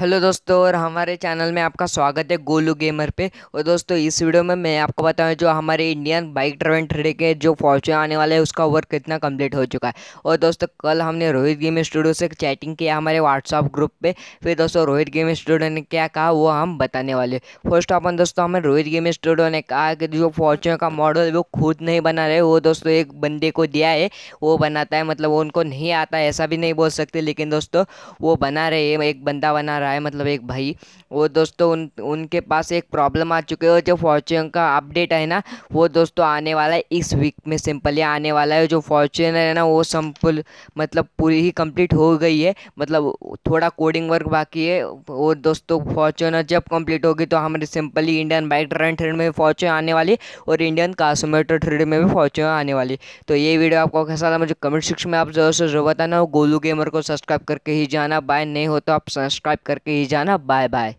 hello दोस्तों और हमारे चैनल में आपका स्वागत है गोलू गेमर पे और दोस्तों इस वीडियो में मैं आपको बताऊँ जो हमारे इंडियन बाइक ट्रेवेंट रेडे के जो फॉर्चून आने वाला है उसका वर्क कितना कंप्लीट हो चुका है और दोस्तों कल हमने रोहित गेम स्टूडियो से चैटिंग किया हमारे व्हाट्सअप ग्रुप पर फिर दोस्तों रोहित गेम स्टूडियो ने क्या कहा वो हम बताने वाले फर्स्ट अपन दोस्तों हमें रोहित गेम स्टूडियो ने कहा कि जो फॉर्चून का मॉडल वो खुद नहीं बना रहे वो दोस्तों एक बंदे को दिया है वो बनाता है मतलब उनको नहीं आता ऐसा भी नहीं बोल सकते लेकिन दोस्तों वो बना रहे एक बंदा बना रहा रहा है मतलब एक भाई वो दोस्तों उन उनके पास एक प्रॉब्लम आ चुके है जो फॉर्चून का अपडेट है ना वो दोस्तों आने वाला है इस वीक में सिंपल आने वाला है जो फॉर्चूनर है ना वो सम्पल मतलब पूरी ही कंप्लीट हो गई है मतलब थोड़ा कोडिंग वर्क बाकी है और दोस्तों फॉर्चूनर जब कंप्लीट होगी तो हमारे simply Indian bike train thread में फॉर्चून आने वाली और इंडियन कासोमेटर थ्रेड में भी फॉर्चून आने वाली तो ये वीडियो आपको कैसा था मुझे कमेंट सेक्शन में आप जरूर से जरूर बताना गोलू गेमर को सब्सक्राइब करके ही जाना बाय नहीं हो तो आप सब्सक्राइब कर करके ही जाना बाय बाय